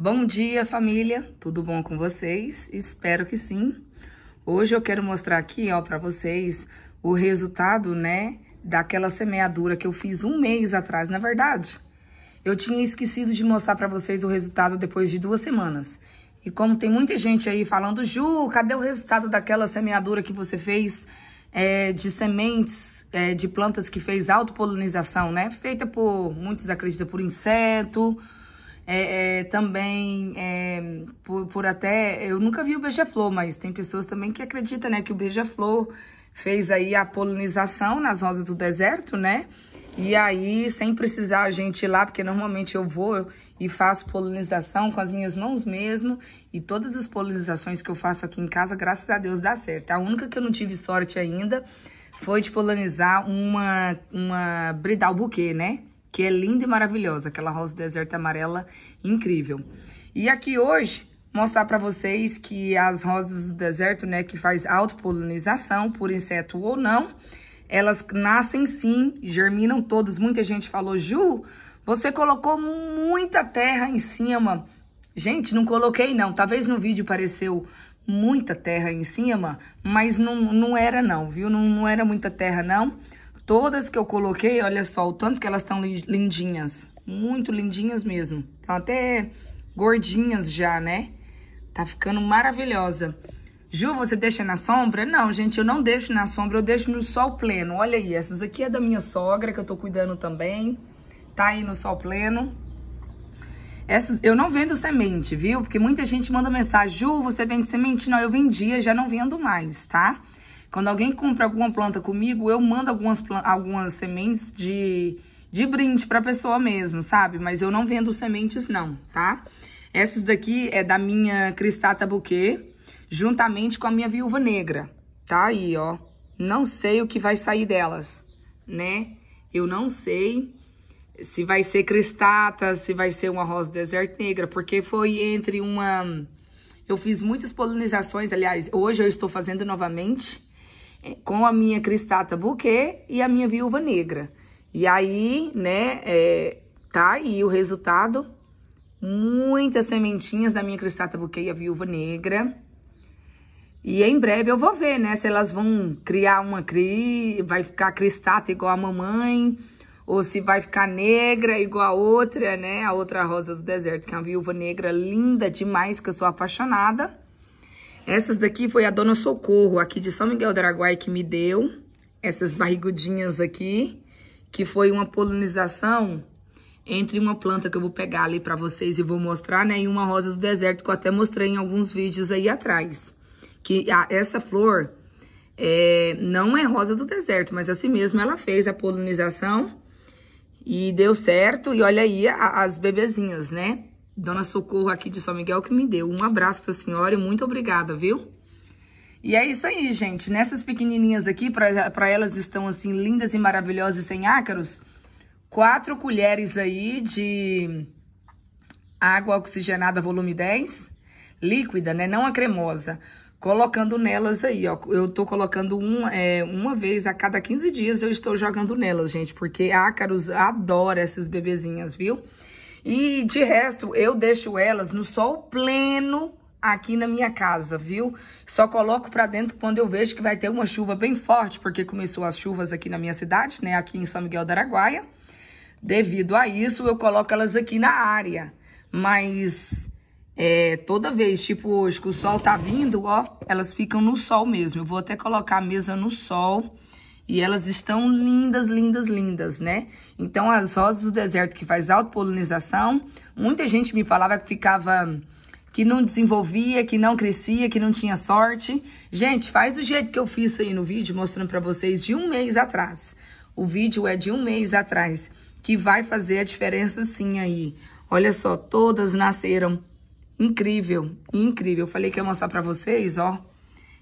Bom dia, família! Tudo bom com vocês? Espero que sim. Hoje eu quero mostrar aqui, ó, para vocês o resultado, né, daquela semeadura que eu fiz um mês atrás, na é verdade. Eu tinha esquecido de mostrar para vocês o resultado depois de duas semanas. E como tem muita gente aí falando, Ju, cadê o resultado daquela semeadura que você fez é, de sementes, é, de plantas que fez autopolinização, né? Feita por, muitos acreditam, por inseto, é, é, também é, por, por, até. Eu nunca vi o beija-flor, mas tem pessoas também que acreditam, né, que o beija-flor fez aí a polinização nas rosas do deserto, né? E aí, sem precisar a gente ir lá, porque normalmente eu vou e faço polinização com as minhas mãos mesmo. E todas as polinizações que eu faço aqui em casa, graças a Deus, dá certo. A única que eu não tive sorte ainda foi de polinizar uma, uma bridal buquê, né? que é linda e maravilhosa, aquela rosa deserta amarela incrível. E aqui hoje mostrar para vocês que as rosas do deserto, né, que faz autopolinização por inseto ou não, elas nascem sim, germinam todas. Muita gente falou, Ju, você colocou muita terra em cima. Gente, não coloquei não. Talvez no vídeo pareceu muita terra em cima, mas não, não era não, viu? Não, não era muita terra não. Todas que eu coloquei, olha só, o tanto que elas estão lindinhas. Muito lindinhas mesmo. Estão até gordinhas já, né? Tá ficando maravilhosa. Ju, você deixa na sombra? Não, gente, eu não deixo na sombra, eu deixo no sol pleno. Olha aí, essas aqui é da minha sogra, que eu tô cuidando também. Tá aí no sol pleno. Essas, eu não vendo semente, viu? Porque muita gente manda mensagem, Ju, você vende semente? Não, eu vendia, já não vendo mais, tá? Tá? Quando alguém compra alguma planta comigo, eu mando algumas, algumas sementes de, de brinde pra pessoa mesmo, sabe? Mas eu não vendo sementes não, tá? Essas daqui é da minha Cristata Bouquet, juntamente com a minha Viúva Negra. Tá aí, ó. Não sei o que vai sair delas, né? Eu não sei se vai ser cristata, se vai ser uma rosa deserto negra, porque foi entre uma... Eu fiz muitas polinizações, aliás, hoje eu estou fazendo novamente, com a minha cristata buquê e a minha viúva negra. E aí, né, é, tá aí o resultado. Muitas sementinhas da minha cristata buquê e a viúva negra. E em breve eu vou ver, né, se elas vão criar uma cri, vai ficar cristata igual a mamãe, ou se vai ficar negra igual a outra, né, a outra rosa do deserto, que é uma viúva negra linda demais, que eu sou apaixonada. Essas daqui foi a Dona Socorro, aqui de São Miguel do Araguai, que me deu. Essas barrigudinhas aqui, que foi uma polinização entre uma planta que eu vou pegar ali pra vocês e vou mostrar, né? E uma rosa do deserto, que eu até mostrei em alguns vídeos aí atrás. Que a, essa flor é, não é rosa do deserto, mas assim mesmo ela fez a polinização. E deu certo, e olha aí a, as bebezinhas, né? Dona Socorro aqui de São Miguel que me deu. Um abraço para a senhora e muito obrigada, viu? E é isso aí, gente. Nessas pequenininhas aqui, para elas estão assim lindas e maravilhosas sem ácaros, quatro colheres aí de água oxigenada volume 10, líquida, né? Não a cremosa. Colocando nelas aí, ó. Eu tô colocando um, é, uma vez a cada 15 dias eu estou jogando nelas, gente, porque ácaros adora essas bebezinhas, viu? Viu? E de resto, eu deixo elas no sol pleno aqui na minha casa, viu? Só coloco para dentro quando eu vejo que vai ter uma chuva bem forte, porque começou as chuvas aqui na minha cidade, né? Aqui em São Miguel da Araguaia. Devido a isso, eu coloco elas aqui na área. Mas é, toda vez, tipo hoje, que o sol tá vindo, ó, elas ficam no sol mesmo. Eu vou até colocar a mesa no sol e elas estão lindas, lindas, lindas, né? Então, as rosas do deserto que faz autopolinização, muita gente me falava que ficava que não desenvolvia, que não crescia, que não tinha sorte. Gente, faz do jeito que eu fiz aí no vídeo, mostrando para vocês de um mês atrás. O vídeo é de um mês atrás, que vai fazer a diferença sim aí. Olha só, todas nasceram incrível, incrível. Eu falei que ia mostrar para vocês, ó.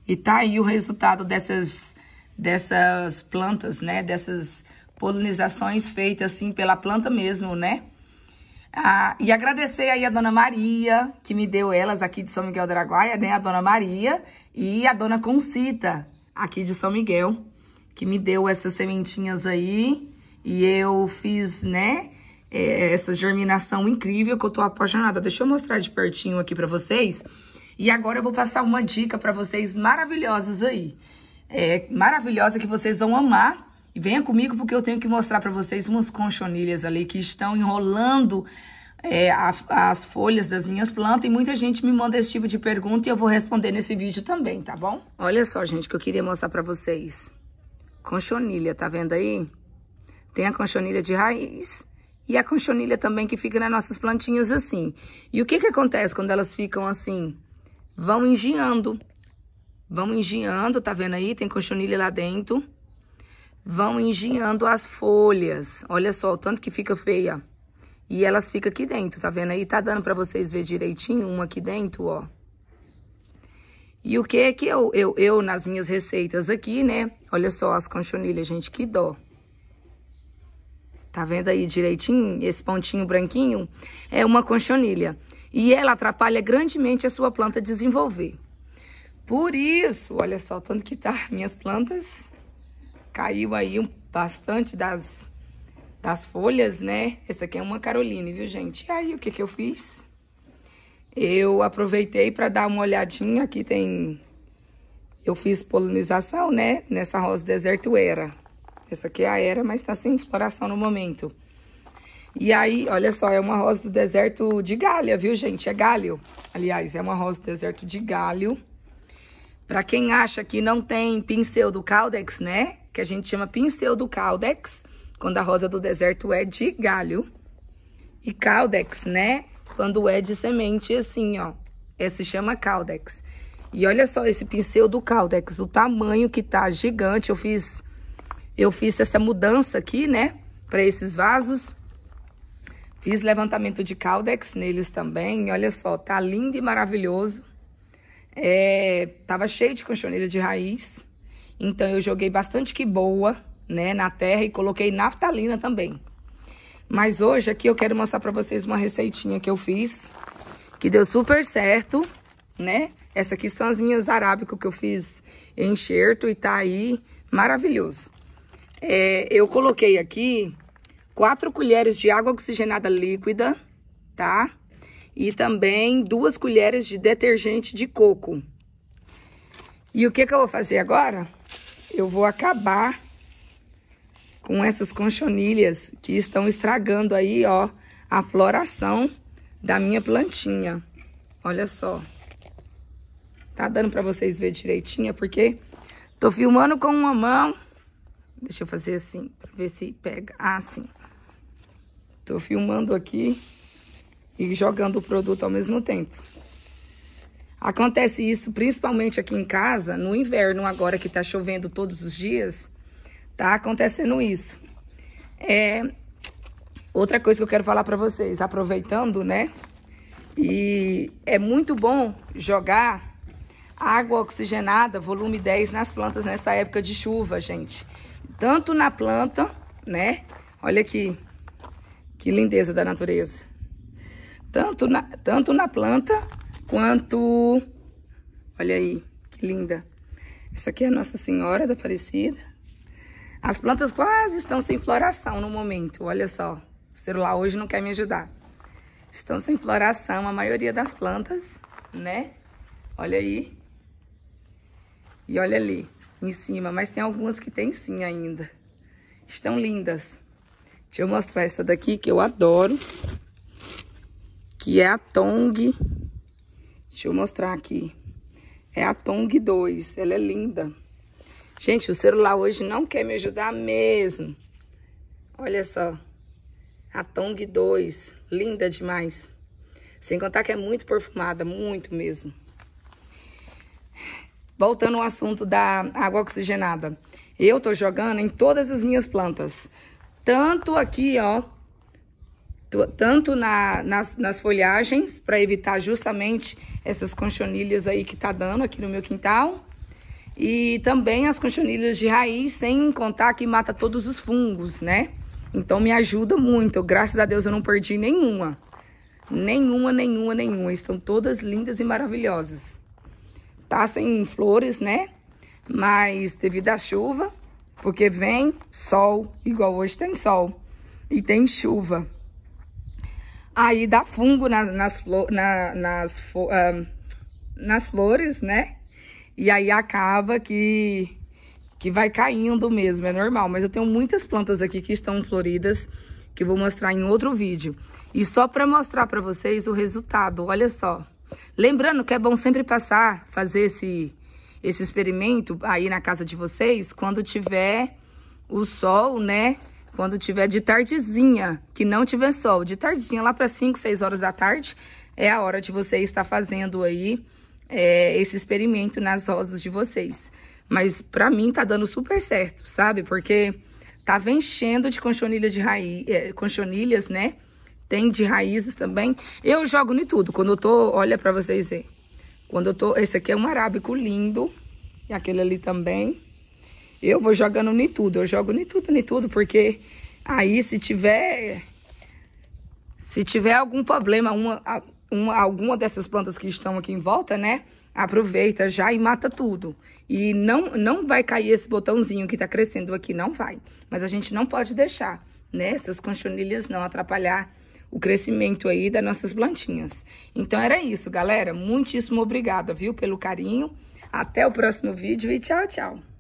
E tá aí o resultado dessas dessas plantas, né? Dessas polinizações feitas assim pela planta mesmo, né? Ah, e agradecer aí a Dona Maria, que me deu elas aqui de São Miguel do Araguaia, né? A Dona Maria e a Dona Concita, aqui de São Miguel, que me deu essas sementinhas aí. E eu fiz, né? É, essa germinação incrível que eu tô apaixonada. Deixa eu mostrar de pertinho aqui pra vocês. E agora eu vou passar uma dica pra vocês maravilhosas aí é, maravilhosa que vocês vão amar. E venha comigo porque eu tenho que mostrar para vocês umas conchonilhas ali que estão enrolando é, as folhas das minhas plantas e muita gente me manda esse tipo de pergunta e eu vou responder nesse vídeo também, tá bom? Olha só, gente, que eu queria mostrar para vocês. Conchonilha, tá vendo aí? Tem a conchonilha de raiz e a conchonilha também que fica nas nossas plantinhas assim. E o que que acontece quando elas ficam assim? Vão engiando. Vão engiando, tá vendo aí? Tem cochonilha lá dentro. Vão engiando as folhas. Olha só o tanto que fica feia. E elas ficam aqui dentro, tá vendo aí? Tá dando pra vocês ver direitinho uma aqui dentro, ó. E o que é que eu, eu, eu nas minhas receitas aqui, né? Olha só as conchonilhas, gente, que dó. Tá vendo aí direitinho? Esse pontinho branquinho é uma conchonilha. E ela atrapalha grandemente a sua planta desenvolver. Por isso, olha só, tanto que tá minhas plantas. Caiu aí bastante das, das folhas, né? Essa aqui é uma Caroline, viu, gente? E aí, o que que eu fiz? Eu aproveitei para dar uma olhadinha. Aqui tem... Eu fiz polinização, né? Nessa rosa era. Essa aqui é a era, mas tá sem floração no momento. E aí, olha só, é uma rosa do deserto de galha, viu, gente? É galho. Aliás, é uma rosa do deserto de galho. Para quem acha que não tem pincel do caldex, né? Que a gente chama pincel do caldex, quando a rosa do deserto é de galho. E caldex, né? Quando é de semente assim, ó. Esse é, chama caldex. E olha só esse pincel do caldex, o tamanho que tá gigante. Eu fiz eu fiz essa mudança aqui, né? Para esses vasos. Fiz levantamento de caldex neles também. Olha só, tá lindo e maravilhoso. É, tava cheio de colchoneira de raiz. Então eu joguei bastante que boa, né, na terra e coloquei naftalina também. Mas hoje aqui eu quero mostrar para vocês uma receitinha que eu fiz, que deu super certo, né? Essa aqui são as minhas arábico que eu fiz em enxerto e tá aí maravilhoso. É, eu coloquei aqui quatro colheres de água oxigenada líquida, tá? e também duas colheres de detergente de coco. E o que, que eu vou fazer agora? Eu vou acabar com essas conchonilhas que estão estragando aí, ó, a floração da minha plantinha. Olha só. Tá dando pra vocês ver direitinho, porque tô filmando com uma mão. Deixa eu fazer assim, pra ver se pega. Ah, sim. Tô filmando aqui e jogando o produto ao mesmo tempo. Acontece isso principalmente aqui em casa, no inverno, agora que tá chovendo todos os dias, tá acontecendo isso. É, outra coisa que eu quero falar para vocês, aproveitando, né? E é muito bom jogar água oxigenada, volume 10, nas plantas nessa época de chuva, gente. Tanto na planta, né? Olha aqui, que lindeza da natureza tanto na, tanto na planta quanto... Olha aí, que linda. Essa aqui é a Nossa Senhora da Aparecida. As plantas quase estão sem floração no momento, olha só. O celular hoje não quer me ajudar. Estão sem floração a maioria das plantas, né? Olha aí. E olha ali, em cima. Mas tem algumas que tem sim ainda. Estão lindas. Deixa eu mostrar essa daqui que eu adoro que é a Tong. Deixa eu mostrar aqui. É a Tong 2, ela é linda. Gente, o celular hoje não quer me ajudar mesmo. Olha só. A Tong 2, linda demais. Sem contar que é muito perfumada, muito mesmo. Voltando ao assunto da água oxigenada. Eu tô jogando em todas as minhas plantas. Tanto aqui, ó, tanto na, nas, nas folhagens, para evitar justamente essas conchonilhas aí que tá dando aqui no meu quintal. E também as conchonilhas de raiz, sem contar que mata todos os fungos, né? Então me ajuda muito. Graças a Deus eu não perdi nenhuma. Nenhuma, nenhuma, nenhuma. Estão todas lindas e maravilhosas. Tá sem flores, né? Mas devido à chuva, porque vem sol, igual hoje tem sol e tem chuva. Aí dá fungo nas, nas, na, nas, um, ah, nas flores, né? E aí acaba que, que vai caindo mesmo, é normal. Mas eu tenho muitas plantas aqui que estão floridas, que eu vou mostrar em outro vídeo. E só para mostrar para vocês o resultado, olha só. Lembrando que é bom sempre passar, fazer esse, esse experimento aí na casa de vocês, quando tiver o sol, né? Quando tiver de tardezinha, que não tiver sol, de tardezinha lá para 5, 6 horas da tarde, é a hora de você estar fazendo aí é, esse experimento nas rosas de vocês. Mas para mim tá dando super certo, sabe? Porque tava tá enchendo de conchonilha de raiz, é, conchonilhas, né? Tem de raízes também. Eu jogo em tudo. Quando eu tô, olha para vocês verem. Quando eu tô, esse aqui é um arábico lindo. E aquele ali também. Eu vou jogando nem tudo, eu jogo nem tudo, nem tudo, porque aí se tiver se tiver algum problema, uma, uma, alguma dessas plantas que estão aqui em volta, né? Aproveita já e mata tudo. E não, não vai cair esse botãozinho que tá crescendo aqui, não vai. Mas a gente não pode deixar, né? Essas conchonilhas não atrapalhar o crescimento aí das nossas plantinhas. Então era isso, galera. Muitíssimo obrigada, viu, pelo carinho. Até o próximo vídeo e tchau, tchau.